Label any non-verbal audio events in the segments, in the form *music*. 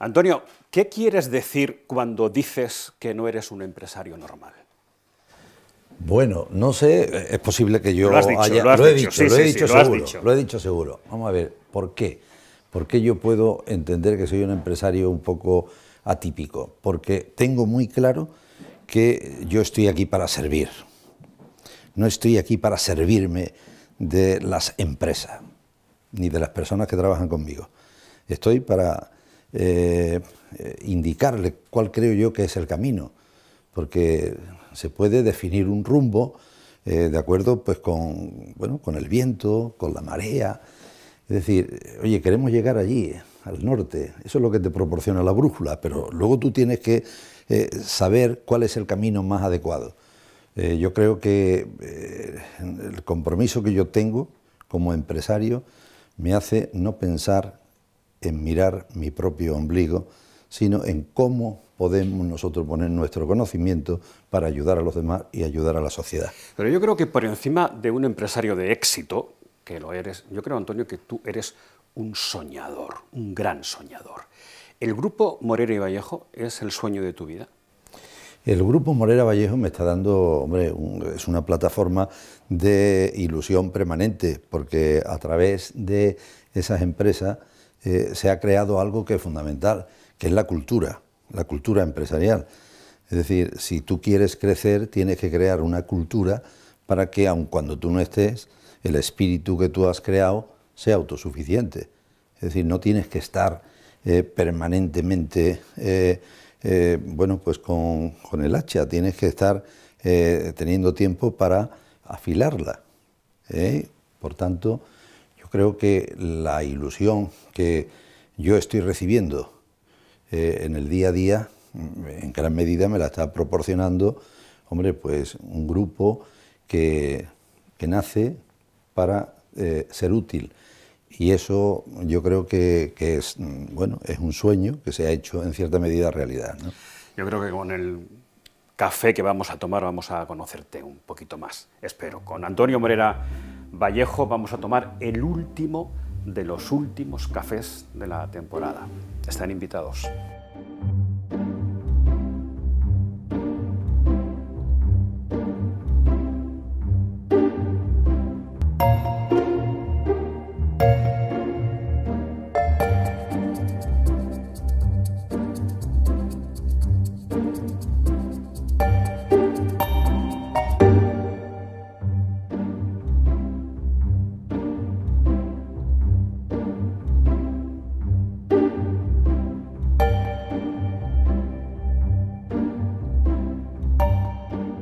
Antonio, ¿qué quieres decir cuando dices que no eres un empresario normal? Bueno, no sé, es posible que yo lo haya... Lo, has he dicho, lo he dicho seguro. Lo, he dicho seguro. Vamos a ver, ¿por qué? ¿Por qué yo puedo entender que soy un empresario un poco atípico? Porque tengo muy claro que yo estoy aquí para servir. No estoy aquí para servirme de las empresas, ni de las personas que trabajan conmigo. Estoy para eh, indicarle cuál creo yo que es el camino, porque se puede definir un rumbo eh, de acuerdo pues con, bueno, con el viento, con la marea, es decir, oye, queremos llegar allí, al norte, eso es lo que te proporciona la brújula, pero luego tú tienes que eh, saber cuál es el camino más adecuado. yo creo que el compromiso que yo tengo como empresario me hace no pensar en mirar mi propio ombligo, sino en cómo podemos nosotros poner nuestro conocimiento para ayudar a los demás y ayudar a la sociedad. Pero yo creo que por encima de un empresario de éxito, que lo eres, yo creo, Antonio, que tú eres un soñador, un gran soñador. ¿El grupo Morera y Vallejo es el sueño de tu vida? El grupo Morera Vallejo me está dando, hombre, es una plataforma de ilusión permanente, porque a través de esas empresas eh, se ha creado algo que es fundamental, que es la cultura, la cultura empresarial. Es decir, si tú quieres crecer, tienes que crear una cultura para que, aun cuando tú no estés, el espíritu que tú has creado sea autosuficiente. Es decir, no tienes que estar eh, permanentemente, eh, bueno, pues con, con, el hacha, tienes que estar teniendo tiempo para afilarla. Por tanto, creo que la ilusión que yo estoy recibiendo eh, en el día a día, mm, en gran medida me la está proporcionando, hombre, pues un grupo que, nace para eh, ser útil. Y eso yo creo que, es, mm, bueno, es un sueño que se ha hecho en cierta medida realidad. Yo creo que con el café que vamos a tomar vamos a conocerte un poquito más, espero. Con Antonio Morera Vallejo vamos a tomar el último de los últimos cafés de la temporada. Están invitados.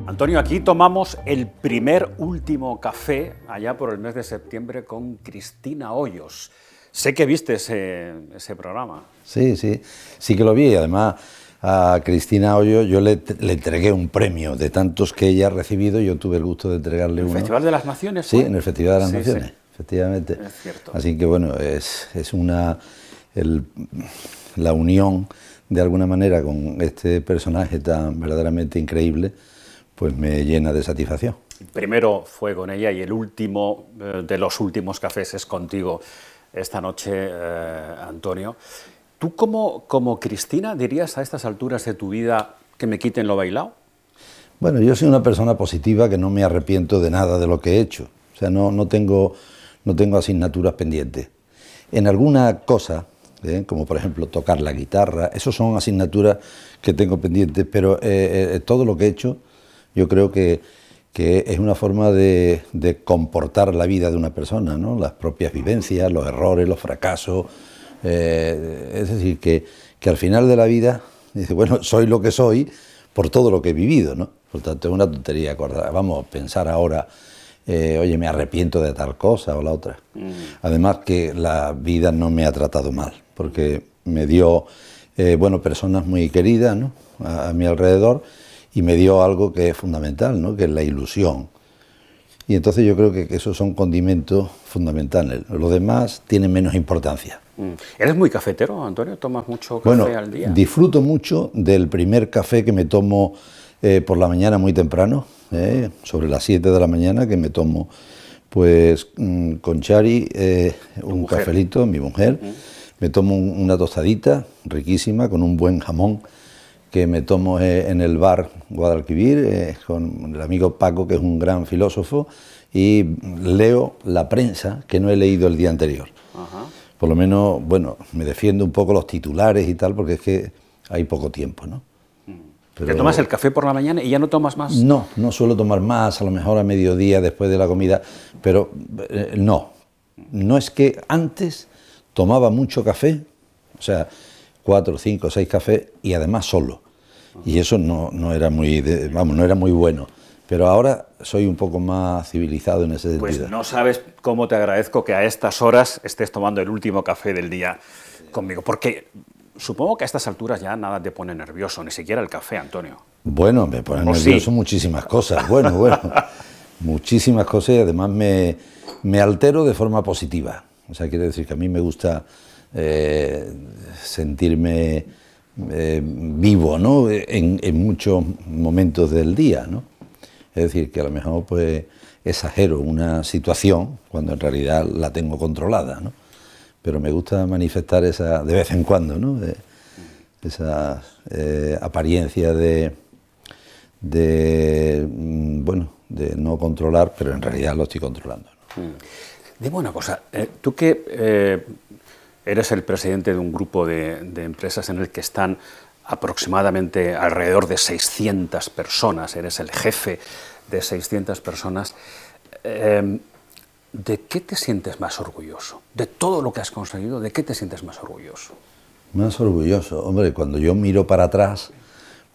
Antonio, aquí tomamos el primer último café allá por el mes de septiembre con Cristina Hoyos. Sé que viste ese, programa. Sí, sí, sí que lo vi. Además, a Cristina Hoyos yo le, entregué un premio de tantos que ella ha recibido. Y Yo tuve el gusto de entregarle uno. ¿En Festival de las Naciones? Sí, en el Festival de las Naciones, efectivamente. Es cierto. Así que bueno, es, una. la unión, de alguna manera, con este personaje tan verdaderamente increíble pues me llena de satisfacción. Primero fue con ella y el último eh, de los últimos cafés es contigo esta noche, eh, Antonio. ¿Tú como, como Cristina dirías a estas alturas de tu vida que me quiten lo bailado? Bueno, yo soy una persona positiva que no me arrepiento de nada de lo que he hecho. O sea, no, no, tengo, no tengo asignaturas pendientes. En alguna cosa, eh, como por ejemplo tocar la guitarra, eso son asignaturas que tengo pendientes, pero todo lo que he hecho yo creo que, es una forma de, de, comportar la vida de una persona, ¿no? las propias vivencias, los errores, los fracasos. Eh, es decir, que, al final de la vida, dice, bueno, *laughs* soy lo que soy por todo lo que he vivido. ¿no? Por tanto, es una tontería acordar. Vamos, a pensar ahora, eh, oye, me arrepiento de tal cosa o la otra. Mm. Además que la vida no me ha tratado mal, porque me dio, eh, bueno, personas muy queridas ¿no? a mi alrededor y me dio algo que es fundamental, ¿no? que es la ilusión. Y entonces yo creo que esos son condimentos fundamentales. Los demás tienen menos importancia. Mm. ¿Eres muy cafetero, Antonio? ¿Tomas mucho café al día? Disfruto mucho del primer café que me tomo eh, por la mañana muy temprano, eh, sobre las 7 de la mañana, que me tomo pues mm, con Chari eh, un cafelito, mi mujer. Me tomo una tostadita riquísima con un buen jamón que me tomo en el bar Guadalquivir eh, con el amigo Paco, que es un gran filósofo, y leo la prensa que no he leído el día anterior. Por lo menos, bueno, me defiendo un poco los titulares y tal, porque es que hay poco tiempo, ¿no? Mm. Pero, ¿Te tomas el café por la mañana y ya no tomas más? No, no suelo tomar más, a lo mejor a mediodía después de la comida, pero eh, no. No es que antes tomaba mucho café, o sea, cuatro, cinco, seis cafés y además solo y eso no, no era muy vamos no era muy bueno pero ahora soy un poco más civilizado en ese pues sentido. Pues no sabes cómo te agradezco que a estas horas estés tomando el último café del día conmigo, porque supongo que a estas alturas ya nada te pone nervioso, ni siquiera el café, Antonio. Bueno, me pone nervioso muchísimas cosas, bueno, bueno, *laughs* muchísimas cosas y además me, me altero de forma positiva. O sea, quiere decir que a mí me gusta eh, sentirme eh, vivo ¿no? en, muchos momentos del día. ¿no? Es decir, que a lo mejor pues, exagero una situación cuando en realidad la tengo controlada. ¿no? Pero me gusta manifestar esa, de vez en cuando ¿no? Eh, esa eh, apariencia de, de, mm, bueno, de no controlar, pero en realidad lo estoy controlando. ¿no? Mm. Dime una cosa, tú que Eres el presidente de un grupo de, empresas en el que están aproximadamente alrededor de 600 personas, eres el jefe de 600 personas. Em, ¿De qué te sientes más orgulloso? De todo lo que has conseguido, ¿de qué te sientes más orgulloso? Más orgulloso, hombre, cuando yo miro para atrás,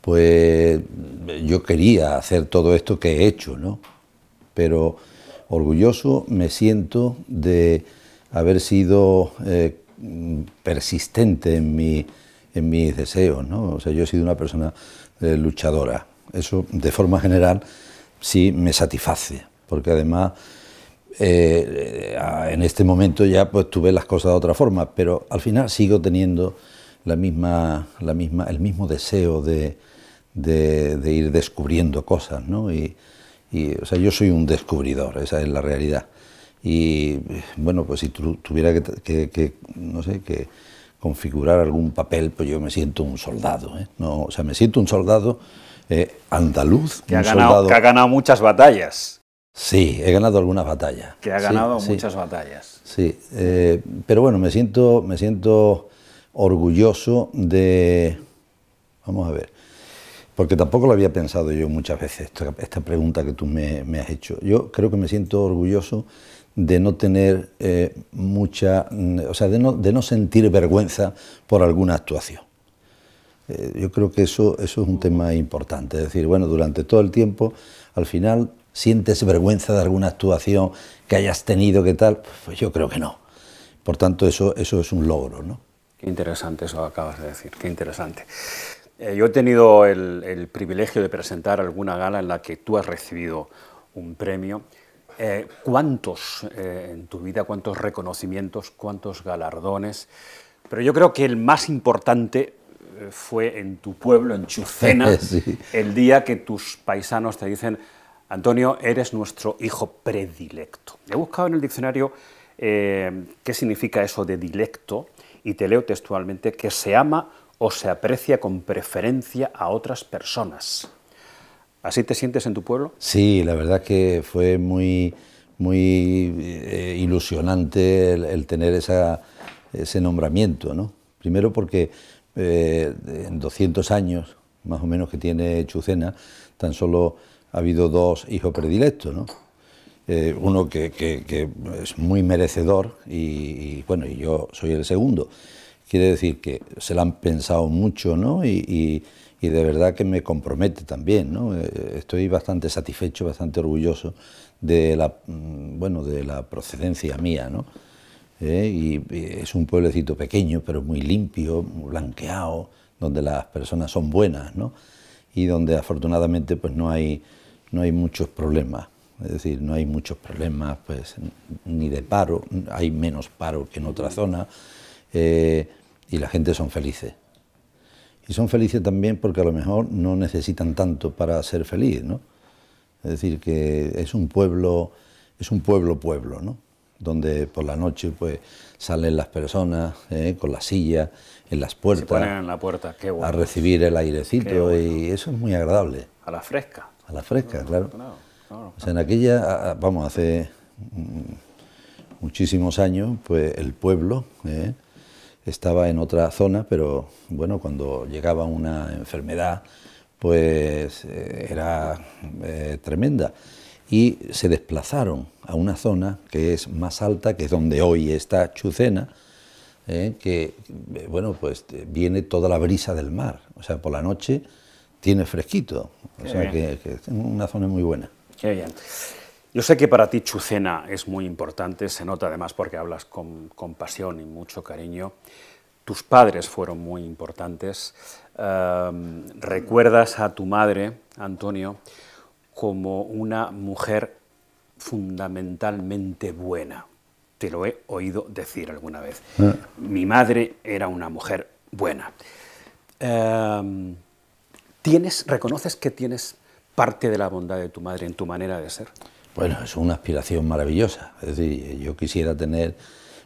pues yo quería hacer todo esto que he hecho, ¿no? Pero orgulloso me siento de haber sido eh, persistente en, mi, en mis deseos, ¿no? O sea, yo he sido una persona eh, luchadora. Eso, de forma general, sí me satisface, porque además eh, en este momento ya pues tuve las cosas de otra forma, pero al final sigo teniendo la misma, la misma, el mismo deseo de, ir descubriendo cosas, ¿no? y, o sea, yo soy un descubridor, esa es la realidad. Y bueno, pues si tuviera que, no sé, que configurar algún papel, pues yo me siento un soldado. ¿eh? No, o sea, me siento un soldado eh, andaluz. Que, un ha ganado, soldado... que ha ganado muchas batallas. Sí, he ganado algunas batallas. Que ha ganado muchas batallas. Sí, eh, pero bueno, me siento, me siento orgulloso de... Vamos a ver, porque tampoco lo había pensado yo muchas veces, esta, pregunta que tú me, me, has hecho. Yo creo que me siento orgulloso de no tener eh, mucha, mm, o sea, de no, de no, sentir vergüenza por alguna actuación. Eh, yo creo que eso, es un tema importante, es decir, bueno, durante todo el tiempo, al final, ¿sientes vergüenza de alguna actuación que hayas tenido, qué tal? Pues yo creo que no. Por tanto, eso, es un logro, ¿no? Qué interesante eso acabas de decir, qué interesante. Eh, yo he tenido el, el privilegio de presentar alguna gala en la que tú has recibido un premio. Eh, cuántos eh, en tu vida, cuántos reconocimientos, cuántos galardones, pero yo creo que el más importante eh, fue en tu pueblo, en Chucena, *laughs* el día que tus paisanos te dicen, Antonio, eres nuestro hijo predilecto. He buscado en el diccionario qué significa eso de dilecto y te leo textualmente que se ama o se aprecia con preferencia a otras personas. ¿Así te sientes en tu pueblo? Sí, la verdad que fue muy, muy eh, ilusionante el, tener ese nombramiento, ¿no? Primero porque eh, en 200 años, más o menos, que tiene Chucena, tan solo ha habido dos hijos predilectos, ¿no? Eh, uno que, es muy merecedor y, bueno, y yo soy el segundo. Quiere decir que se lo han pensado mucho, ¿no? y y de verdad que me compromete también. Eh, estoy bastante satisfecho, bastante orgulloso de la, mm, bueno, de la procedencia mía. ¿no? Eh, y, es un pueblecito pequeño, pero muy limpio, blanqueado, donde las personas son buenas y donde afortunadamente pues, no, hay, no hay muchos problemas. Es decir, no hay muchos problemas pues, ni de paro, hay menos paro que en otra zona eh, y la gente son felices. Y son felices también porque a lo mejor no necesitan tanto para ser feliz, ¿no? Es decir, que es un pueblo, es un pueblo pueblo, ¿no? Donde por la noche pues salen las personas ¿eh? con la silla en las puertas. Se ponen en la puerta, qué bueno. A recibir el airecito y eso es muy agradable. A la fresca. A la fresca, claro. o sea, en aquella, vamos, hace mm, muchísimos años, pues el pueblo, ¿eh? estaba en otra zona, pero bueno, cuando llegaba una enfermedad, pues eh, era eh, tremenda. Y se desplazaron a una zona que es más alta, que es donde hoy está Chucena, eh, que bueno, pues viene toda la brisa del mar. O sea, por la noche tiene fresquito. O sea, que, es una zona muy buena. Yo sé que para ti Chucena es muy importante, se nota además porque hablas con, compasión pasión y mucho cariño. Tus padres fueron muy importantes. Em, recuerdas a tu madre, Antonio, como una mujer fundamentalmente buena. Te lo he oído decir alguna vez. Ah. Mi madre era una mujer buena. Em, ¿Reconoces que tienes parte de la bondad de tu madre en tu manera de ser? Bueno, es una aspiración maravillosa. Es decir, yo quisiera tener...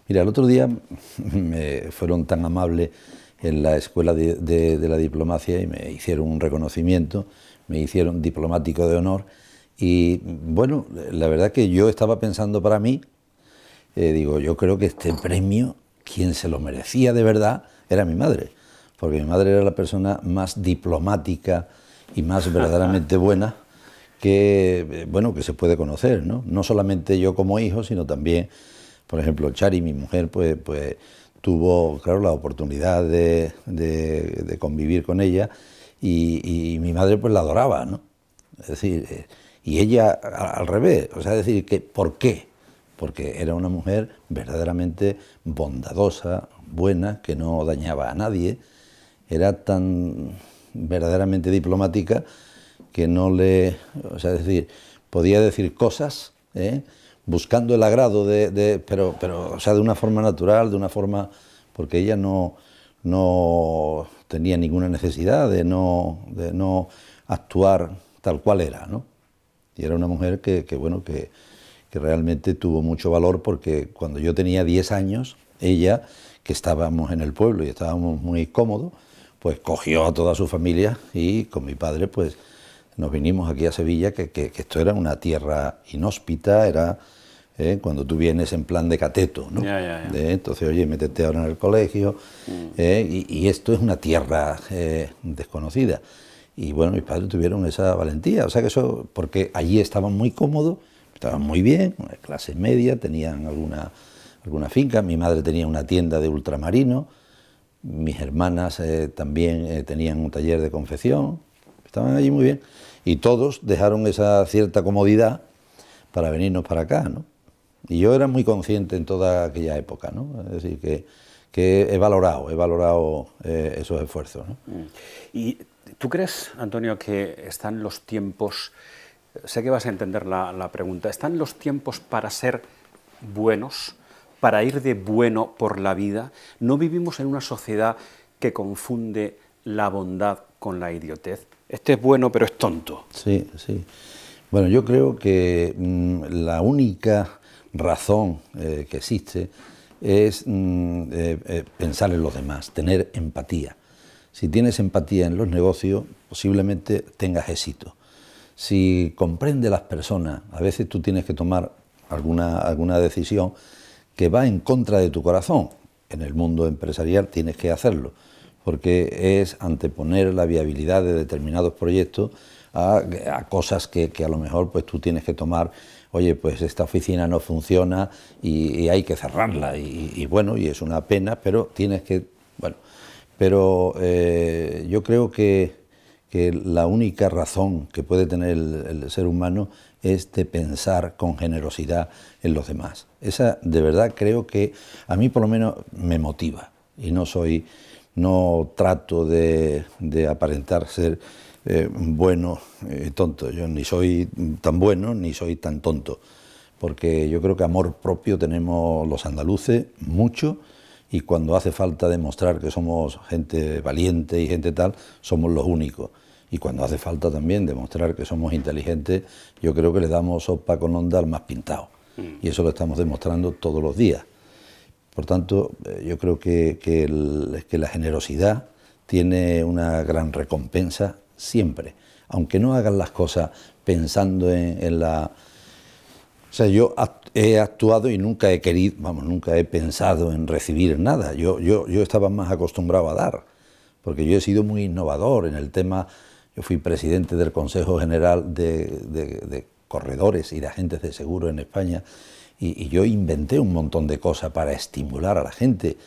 Mira, el otro día *laughs* me fueron tan amables en la Escuela de, la Diplomacia y me hicieron un reconocimiento, me hicieron diplomático de honor. Y bueno, la verdad que yo estaba pensando para mí, eh, digo, yo creo que este premio, quien se lo merecía de verdad, era mi madre, porque mi madre era la persona más diplomática y más *laughs* verdaderamente buena que, eh, bueno, que se puede conocer, ¿no? No solamente yo como hijo, sino también, por ejemplo, Chari, mi mujer, pues, pues tuvo, claro, la oportunidad de, convivir con ella y, y, mi madre pues la adoraba, ¿no? Es decir, eh, y ella al revés, o sea, decir que ¿por qué? Porque era una mujer verdaderamente bondadosa, buena, que no dañaba a nadie, era tan verdaderamente diplomática que no le... O sea, decir, podía decir cosas, ¿eh? buscando el agrado de, pero, pero, o sea, de una forma natural, de una forma... Porque ella no, no tenía ninguna necesidad de no, de no actuar tal cual era, ¿no? Y era una mujer que, bueno, que, que realmente tuvo mucho valor porque cuando yo tenía 10 años, ella, que estábamos en el pueblo y estábamos muy cómodos, pues cogió a toda su familia y con mi padre, pues nos vinimos aquí a Sevilla, que, esto era una tierra inhóspita, era ¿eh? cuando tú vienes en plan de cateto, ¿no? ¿Eh? entonces, oye, métete ahora en el colegio, mm. ¿eh? y, esto es una tierra desconocida. Y bueno, mis padres tuvieron esa valentía, o sea que eso, porque allí estaban muy cómodos, estaban muy bien, clase media, tenían alguna, alguna finca, mi madre tenía una tienda de ultramarino, mis hermanas también tenían un taller de confección, estaban allí muy bien, y todos dejaron esa cierta comodidad para venirnos para acá, ¿no? Y yo era muy consciente en toda aquella época, ¿no? Es decir, que, he valorado, he valorado eh, esos esfuerzos. Mm. ¿Y tú crees, Antonio, que están los tiempos, sé que vas a entender la, la pregunta, ¿están los tiempos para ser buenos, para ir de bueno por la vida? ¿No vivimos en una sociedad que confunde la bondad con la idiotez. Este es bueno, pero es tonto. Sí, sí. Bueno, yo creo que mm, la única razón eh, que existe es mm, eh, eh, pensar en los demás, tener empatía. Si tienes empatía en los negocios, posiblemente tengas éxito. Si comprende las personas, a veces tú tienes que tomar alguna, alguna decisión que va en contra de tu corazón. En el mundo empresarial tienes que hacerlo porque es anteponer la viabilidad de determinados proyectos a, cosas que, a lo mejor pues, tú tienes que tomar, oye, pues esta oficina no funciona y, hay que cerrarla, y, bueno, y es una pena, pero tienes que, bueno, pero eh, yo creo que, la única razón que puede tener el ser humano es de pensar con generosidad en los demás. Esa de verdad creo que a mí por lo menos me motiva y no soy no trato de, aparentar ser eh, bueno y eh, tonto. Yo ni soy tan bueno ni soy tan tonto, porque yo creo que amor propio tenemos los andaluces mucho y cuando hace falta demostrar que somos gente valiente y gente tal, somos los únicos. Y cuando hace falta también demostrar que somos inteligentes, yo creo que le damos sopa con onda al más pintado. Mm. Y eso lo estamos demostrando todos los días. Por tanto, eh, yo creo que, que, la generosidad tiene una gran recompensa siempre, aunque no hagan las cosas pensando en, la... O sea, yo he actuado y nunca he querido, vamos, nunca he pensado en recibir nada. Yo, yo, yo estaba más acostumbrado a dar, porque yo he sido muy innovador en el tema. Yo fui presidente del Consejo General de, de, de Corredores y de Agentes de Seguro en España y, yo inventé un montón de cosas para estimular a la gente.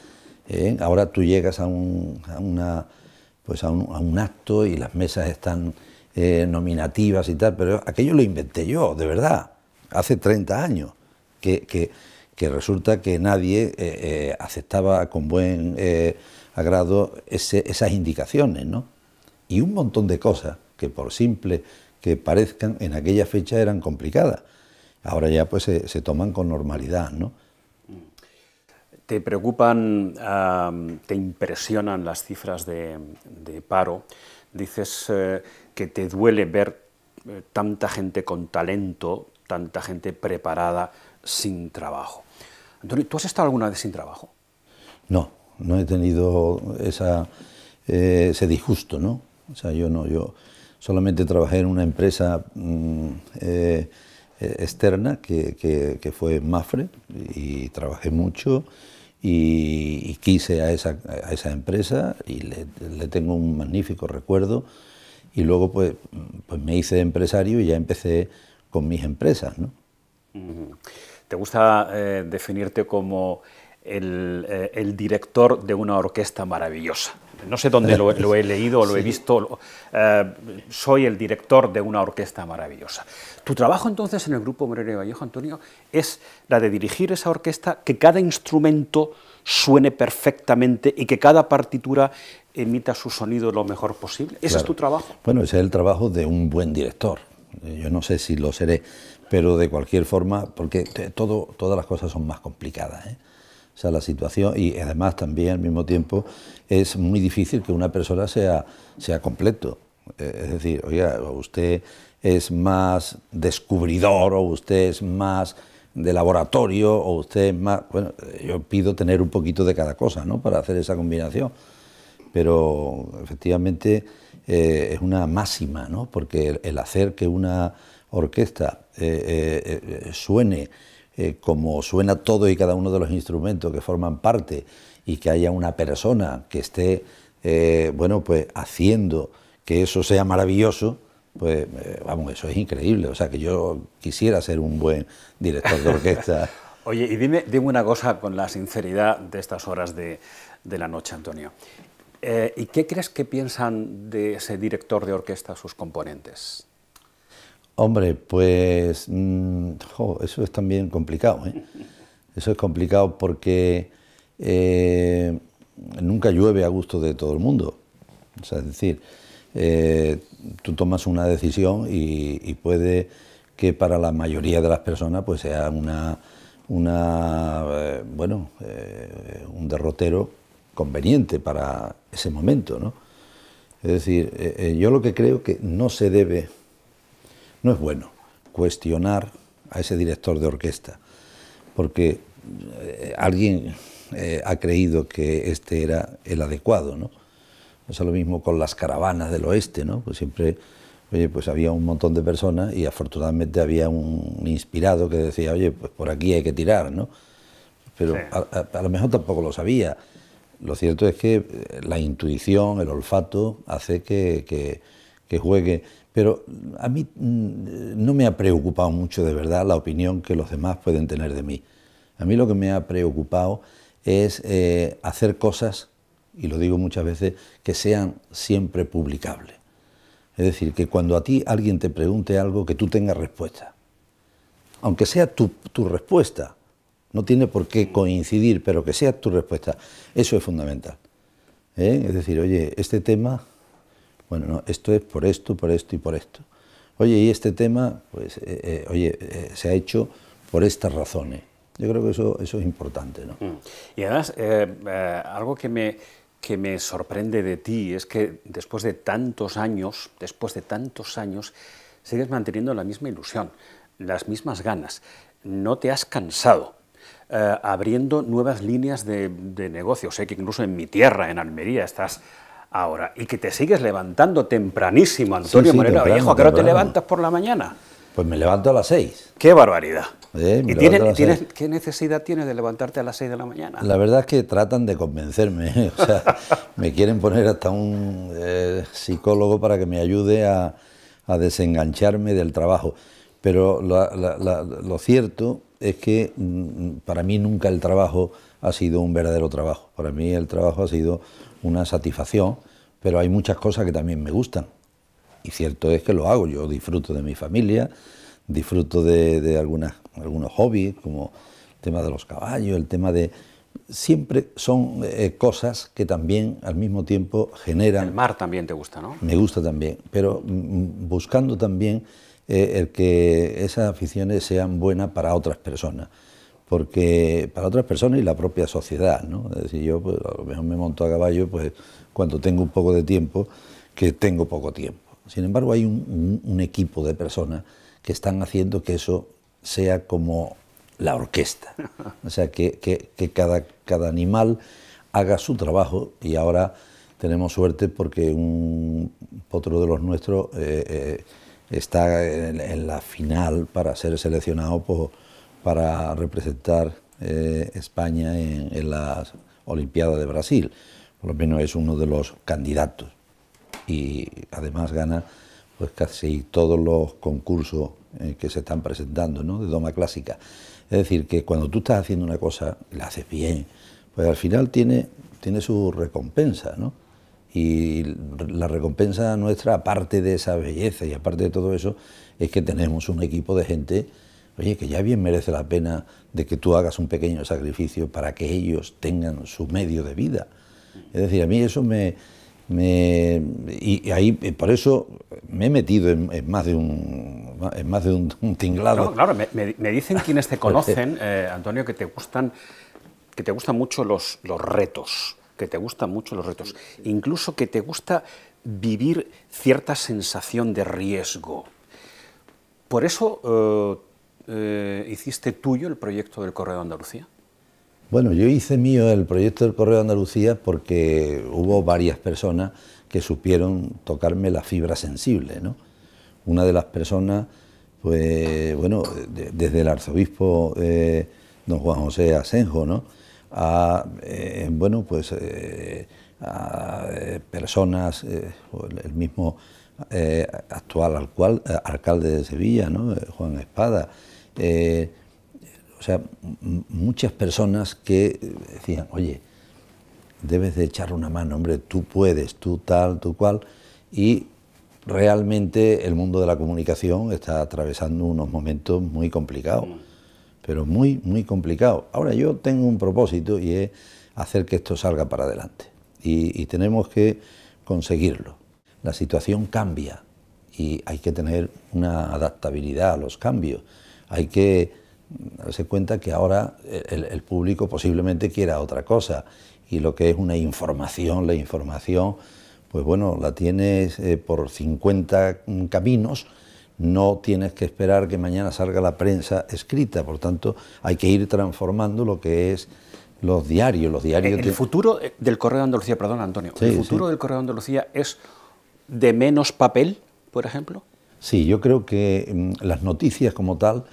¿eh? Ahora tú llegas a un, a una, pues a un, acto y las mesas están eh, nominativas y tal, pero aquello lo inventé yo, de verdad, hace 30 años, que, resulta que nadie eh, aceptaba con buen agrado esas indicaciones, ¿no? Y un montón de cosas que por simple que parezcan en aquella fecha eran complicadas ahora ya pues se, toman con normalidad, ¿no? ¿Te preocupan, te impresionan las cifras de, paro? Dices eh, que te duele ver eh, tanta gente con talento, tanta gente preparada sin trabajo. Antonio, ¿tú has estado alguna vez sin trabajo? No, no he tenido eh, ese disgusto, ¿no? O sea, yo no, yo solamente trabajé en una empresa... Mm, externa, que, fue Mafre, y trabajé mucho y, quise a esa, a esa, empresa y le, tengo un magnífico recuerdo. Y luego pues, pues me hice empresario y ya empecé con mis empresas. ¿Te gusta eh, definirte como eh, el, director de una orquesta maravillosa. No sé dónde lo, he leído o lo he visto. Eh, soy el director de una orquesta maravillosa. Tu trabajo entonces en el grupo Moreno Vallejo, Antonio, es la de dirigir esa orquesta, que cada instrumento suene perfectamente y que cada partitura emita su sonido lo mejor posible. ¿Ese es tu trabajo? Bueno, ese es el trabajo de un buen director. Yo no sé si lo seré, pero de cualquier forma, porque todas las cosas son más complicadas. ¿eh? O sea, la situación, y además también al mismo tiempo, es muy difícil que una persona sea, sea completo. Eh, es decir, oiga, usted es más descubridor, o usted es más de laboratorio, o usted es más... Bueno, yo pido tener un poquito de cada cosa, ¿no?, para hacer esa combinación. Pero, efectivamente, eh, es una máxima, ¿no?, porque el, hacer que una orquesta eh, suene eh, como suena todo y cada uno de los instrumentos que forman parte y que haya una persona que esté, eh, bueno, pues haciendo que eso sea maravilloso, pues eh, vamos, eso es increíble. O sea, que yo quisiera ser un buen director de orquesta. *laughs* Oye, y dime, dime una cosa con la sinceridad de estas horas de, la noche, Antonio. ¿Y qué crees que piensan de ese director de orquesta sus componentes? Hombre, pues mm, eso es también complicado. ¿eh? Eso es complicado porque eh, nunca llueve a gusto de todo el mundo. es decir, eh, tú tomas una decisión y, puede que para la mayoría de las personas pues sea una, una eh, bueno, un derrotero conveniente para ese momento. ¿no? Es decir, yo lo que creo que no se debe no es bueno cuestionar a ese director de orquesta, porque eh, alguien eh, ha creído que este era el adecuado, ¿no? es lo mismo con las caravanas del oeste, ¿no? Pues siempre, oye, pues había un montón de personas y afortunadamente había un inspirado que decía, oye, pues por aquí hay que tirar, ¿no? Pero a, lo mejor tampoco lo sabía. Lo cierto es que eh, la intuición, el olfato, hace que, que, que, juegue. Pero a mí mm, no me ha preocupado mucho de verdad la opinión que los demás pueden tener de mí. A mí lo que me ha preocupado es eh, hacer cosas, y lo digo muchas veces, que sean siempre publicables. Es decir, que cuando a ti alguien te pregunte algo, que tú tengas respuesta. Aunque sea tu, respuesta, no tiene por qué coincidir, pero que sea tu respuesta. Eso es fundamental. ¿eh? Es decir, oye, este tema bueno, esto es por esto, por esto y por esto. Oye, y este tema, pues, eh, eh, oye, eh, se ha hecho por estas razones. Yo creo que eso, eso es importante, ¿no? Mm. Y además, algo que me, que me sorprende de ti es que después de tantos años, después de tantos años, sigues manteniendo la misma ilusión, las mismas ganas. No te has cansado. abriendo nuevas líneas de, de negocio. Sé que incluso en mi tierra, en Almería, estás ahora y que te sigues levantando tempranísimo, Antonio Moreno Viejo. ¿A qué te levantas por la mañana? Pues me levanto a las seis. ¡Qué barbaridad! ¿Y tienes, qué necesidad tienes de levantarte a las 6 de la mañana? La verdad es que tratan de convencerme. *laughs* O sea, me quieren poner hasta un eh, psicólogo para que me ayude a, desengancharme del trabajo. Pero lo cierto es que mm, para mí nunca el trabajo ha sido un verdadero trabajo. Para mí el trabajo ha sido una satisfacción, pero hay muchas cosas que también me gustan. Y cierto es que lo hago, yo disfruto de mi familia, disfruto de, algunas, algunos hobbies, como el tema de los caballos, el tema de... Siempre son eh, cosas que también al mismo tiempo generan... El mar también te gusta, ¿no? Me gusta también, pero mm, mm, buscando también eh, el que esas aficiones sean buenas para otras personas porque para otras personas y la propia sociedad, ¿no? Es decir, yo pues, a lo mejor me monto a caballo pues, cuando tengo un poco de tiempo, que tengo poco tiempo. Sin embargo, hay un, equipo de personas que están haciendo que eso sea como la orquesta, *laughs* o sea, que, cada, cada animal haga su trabajo y ahora tenemos suerte porque un potro de los nuestros eh, eh, está en, la final para ser seleccionado por para representar eh, España en, en las Olimpiadas de Brasil. Por lo menos es uno de los candidatos. Y además gana pues casi todos los concursos eh, que se están presentando ¿no? de doma clásica. Es decir, que cuando tú estás haciendo una cosa y la haces bien, pues al final tiene, tiene su recompensa. ¿no? Y la recompensa nuestra, aparte de esa belleza y aparte de todo eso, es que tenemos un equipo de gente Oye, que ya bien merece la pena de que tú hagas un pequeño sacrificio para que ellos tengan su medio de vida. Es decir, a mí eso me... y ahí, eh, por eso me he metido en, más de un más de un, *laughs* tinglado. claro, me, dicen quienes te conocen, *laughs* eh, Antonio, que te gustan que te gustan mucho los, los retos, que te gustan mucho los retos, incluso que te gusta vivir cierta sensación de riesgo. Por eso eh, eh, hiciste tuyo el proyecto del Correo de Andalucía? Bueno, yo hice mío el proyecto del Correo de Andalucía porque hubo varias personas que supieron tocarme la fibra sensible, ¿no? Una de las personas, pues, bueno, desde el arzobispo eh, don Juan José Asenjo, ¿no? A, eh, bueno, pues, a personas, el mismo actual alcalde de Sevilla, ¿no? Juan Espada, eh, o sea, muchas personas que eh, decían, oye, debes de echar una mano, hombre, tú puedes, tú tal, tú cual, y realmente el mundo de la comunicación está atravesando unos momentos muy complicados, mm. pero muy, muy complicados. Ahora yo tengo un propósito y es hacer que esto salga para adelante, y tenemos que conseguirlo. La situación cambia y hay que tener una adaptabilidad a los cambios hay que darse cuenta que ahora el, público posiblemente quiera otra cosa y lo que es una información, la información, pues bueno, la tienes eh, por 50 caminos, no tienes que esperar que mañana salga la prensa escrita, por tanto hay que ir transformando lo que es los diarios. Los diarios el, futuro eh, del Correo de Andalucía, perdón Antonio, el futuro del Correo de Andalucía es de menos papel, por ejemplo. Sí, yo creo que mm, las noticias como tal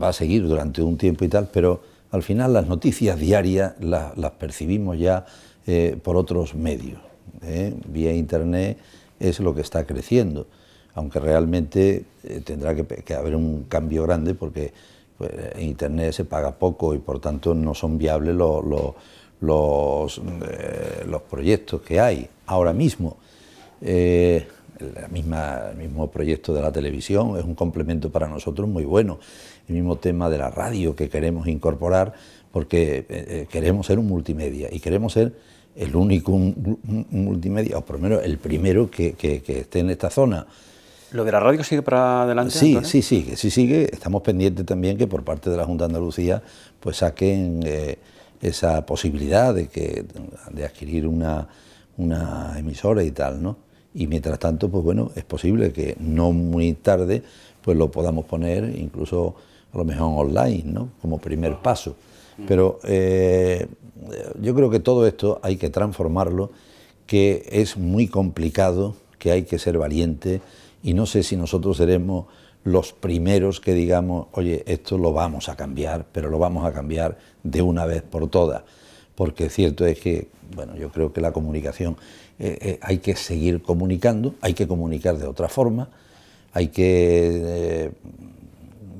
va a seguir durante un tiempo y tal, pero al final las noticias diarias las, percibimos ya eh, por otros medios. ¿eh? Vía Internet es lo que está creciendo, aunque realmente eh, tendrá que, haber un cambio grande porque pues, en Internet se paga poco y por tanto no son viables los proyectos que hay ahora mismo misma, el mismo proyecto de la televisión es un complemento para nosotros muy bueno. El mismo tema de la radio que queremos incorporar porque eh, eh, queremos ser un multimedia y queremos ser el único multimedia, o por lo menos el primero que, esté en esta zona. ¿Lo de la radio sigue para adelante? Sí, sí, sigue sí sigue. Estamos pendientes también que por parte de la Junta de Andalucía pues saquen eh, esa posibilidad de, que, de adquirir una, una emisora y tal, ¿no? y mientras tanto, pues bueno, es posible que no muy tarde pues lo podamos poner incluso a lo mejor online, ¿no? Como primer paso. Pero eh, yo creo que todo esto hay que transformarlo, que es muy complicado, que hay que ser valiente y no sé si nosotros seremos los primeros que digamos, oye, esto lo vamos a cambiar, pero lo vamos a cambiar de una vez por todas. Porque cierto es que, bueno, yo creo que la comunicación eh, eh, hay que seguir comunicando, hay que comunicar de otra forma, hay que, eh,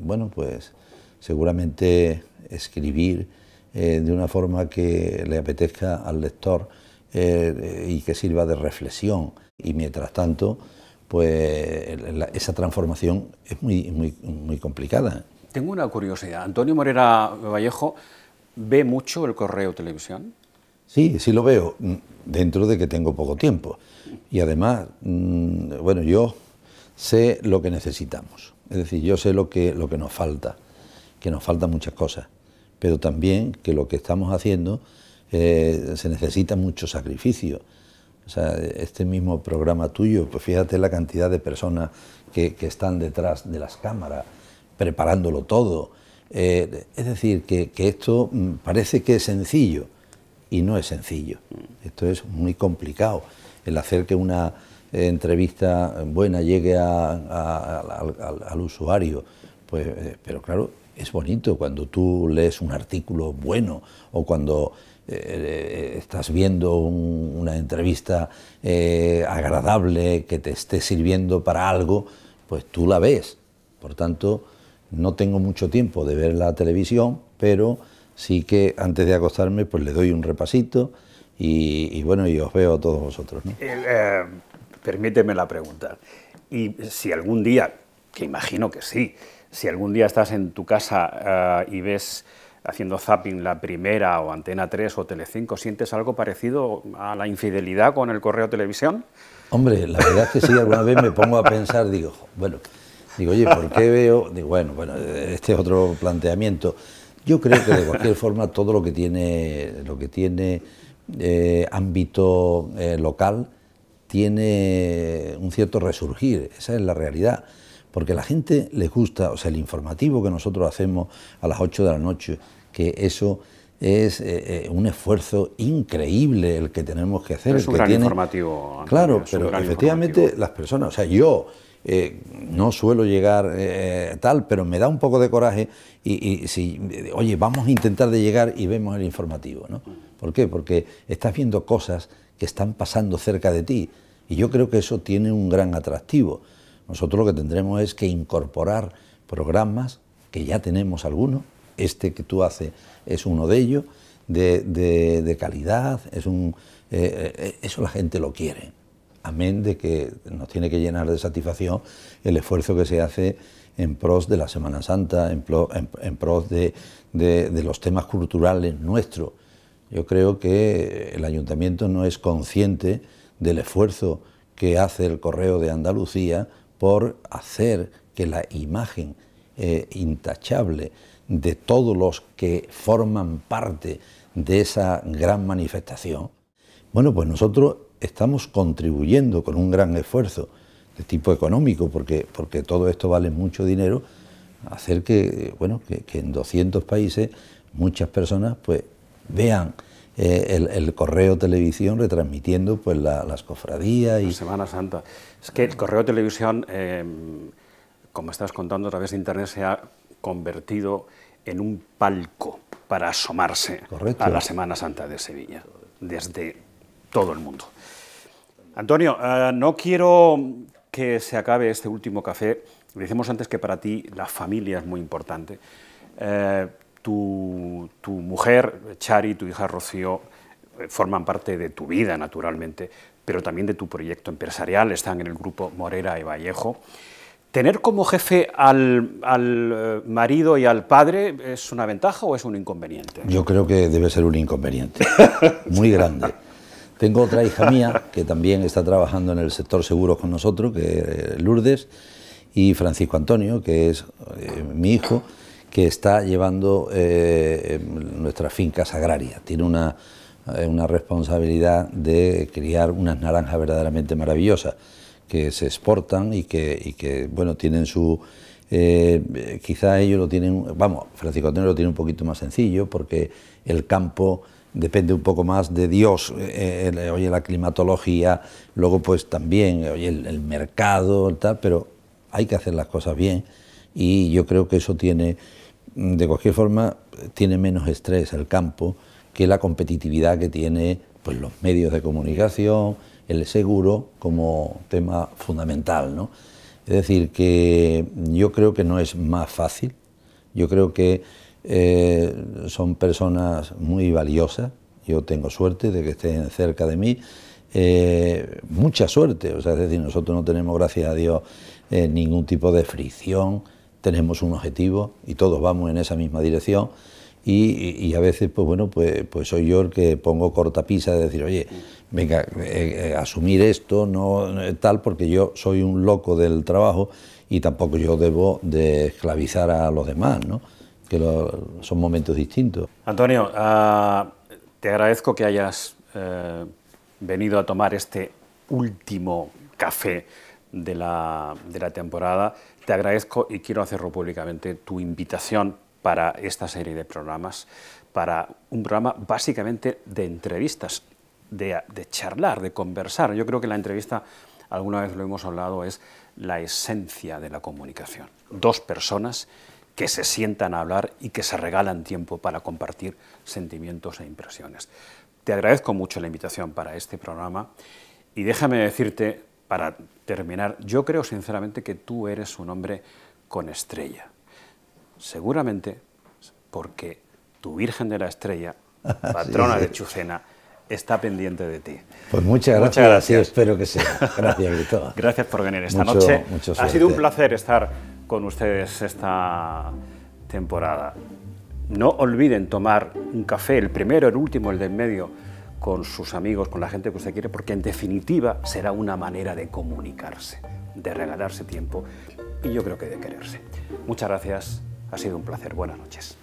bueno, pues seguramente escribir de una forma que le apetezca al lector y que sirva de reflexión. Y mientras tanto, pues esa transformación es muy, muy, muy complicada. Tengo una curiosidad. Antonio Morera Vallejo ve mucho el correo televisión. Sí, sí lo veo, mm, dentro de que tengo poco tiempo. Y además, mm, bueno, yo sé lo que necesitamos. Es decir, yo sé lo que, lo que nos falta, que nos faltan muchas cosas, pero también que lo que estamos haciendo eh, se necesita mucho sacrificio. O sea, este mismo programa tuyo, pues fíjate la cantidad de personas que, están detrás de las cámaras, preparándolo todo. Eh, es decir, que esto mm, parece que es sencillo, y no es sencillo. Esto es muy complicado. El hacer que una eh, entrevista buena llegue al, usuario, pues, eh, pero claro, es bonito cuando tú lees un artículo bueno o cuando eh, estás viendo una entrevista agradable que te esté sirviendo para algo, pues tú la ves. Por tanto, no tengo mucho tiempo de ver la televisión, pero sí que antes de acostarme pues le doy un repasito y, bueno, y os veo a todos vosotros. Eh, eh, permíteme la pregunta. Y si algún día, que imagino que sí, si algún día estás en tu casa eh, y ves haciendo zapping la primera o Antena 3 o Telecinco, ¿sientes algo parecido a la infidelidad con el correo televisión? Hombre, la verdad es que sí, alguna vez me pongo a pensar, digo, bueno, digo, oye, ¿por qué veo? Digo, bueno, bueno, este es otro planteamiento. Yo creo que de cualquier forma todo lo que tiene, lo que tiene eh, ámbito eh, local tiene un cierto resurgir, esa es la realidad, porque a la gente le gusta, o sea, el informativo que nosotros hacemos a las 8 de la noche, que eso es eh, un esfuerzo increíble el que tenemos que hacer. Es un el informativo. claro, pero efectivamente las personas, o sea, yo eh, no suelo llegar eh, eh, tal, pero me da un poco de coraje y, si, oye, vamos a intentar de llegar y vemos el informativo, ¿no? ¿Por qué? Porque estás viendo cosas que están pasando cerca de ti y yo creo que eso tiene un gran atractivo. Nosotros lo que tendremos es que incorporar programas, que ya tenemos algunos, este que tú haces es uno de ellos, de, calidad, es un, eso la gente lo quiere amén de que nos tiene que llenar de satisfacción el esfuerzo que se hace en pros de la Semana Santa, en, pros de, los temas culturales nuestros. Yo creo que el ayuntamiento no es consciente del esfuerzo que hace el Correo de Andalucía por hacer que la imagen eh, intachable de todos los que forman parte de esa gran manifestación, bueno, pues nosotros estamos contribuyendo con un gran esfuerzo de tipo económico, porque, porque todo esto vale mucho dinero, hacer que, eh, bueno, que, en 200 países muchas personas pues, vean eh, el, correo televisión retransmitiendo pues, las cofradías. Y... Semana Santa. Es que el correo televisión, em, como estás contando, a través de Internet se ha convertido en un palco para asomarse a la Semana Santa de Sevilla, desde todo el mundo. Antonio, eh, no quiero que se acabe este último café. Decimos antes que para ti la familia es muy importante. Eh, tu, mujer, Chari, tu hija Rocío, eh, forman parte de tu vida, naturalmente, pero también de tu proyecto empresarial, están en el grupo Morera y Vallejo. ¿Tener como jefe al marido y al padre es una ventaja o es un inconveniente? Yo creo que debe ser un inconveniente, *laughs* muy grande. Tengo otra hija mía que también está trabajando en el sector seguros con nosotros, que es eh, Lourdes, y Francisco Antonio, que es eh, mi hijo, que está llevando eh, em, nuestras fincas agrarias. Tiene eh, una, responsabilidad de criar unas naranjas verdaderamente maravillosas que se exportan y que, que bueno, tienen su... quizá ellos lo tienen, vamos, Francisco Antonio lo tiene un poquito más sencillo porque el campo depende un poco más de Dios, eh, eh, oye, la climatología, luego pues también, oye, el, el, mercado, tal, pero hay que hacer las cosas bien y yo creo que eso tiene, mm, de cualquier forma, tiene menos estrés el campo que la competitividad que tiene pues, los medios de comunicación, el seguro como tema fundamental, ¿no? Es decir, que yo creo que no es más fácil, yo creo que eh, son personas muy valiosas. Yo tengo suerte de que estén cerca de mí. Eh, mucha suerte, o sea, es decir, nosotros no tenemos, gracias a Dios, eh, ningún tipo de fricción, tenemos un objetivo y todos vamos en esa misma dirección. Y, a veces, pues bueno, pues, pues, soy yo el que pongo cortapisa de decir, oye, venga, asumir esto, no tal, porque yo soy un loco del trabajo y tampoco yo debo de esclavizar a los demás, ¿no? que son momentos distintos. Antonio, ah, te agradezco que hayas eh, venido a tomar este último café de la, temporada. Te agradezco y quiero hacerlo públicamente tu invitación para esta serie de programas, para un programa básicamente de entrevistas, de, charlar, de conversar. Yo creo que la entrevista, alguna vez lo hemos hablado, es la esencia de la comunicación. Dos personas que se sientan a hablar y que se regalan tiempo para compartir sentimientos e impresiones. Te agradezco mucho la invitación para este programa y déjame decirte, para terminar, yo creo sinceramente que tú eres un hombre con estrella. Seguramente porque tu Virgen de la Estrella, *laughs* patrona de Chucena, está pendiente de ti. Pues muchas gracias. gracias. espero que sea. Gracias, *laughs* gracias por venir esta noche. ha sido un placer estar con ustedes esta temporada. No olviden tomar un café, el primero, el último, el de en medio, con sus amigos, con la gente que usted quiere, porque en definitiva será una manera de comunicarse, de regalarse tiempo y yo creo que de quererse. Muchas gracias, ha sido un placer, buenas noches.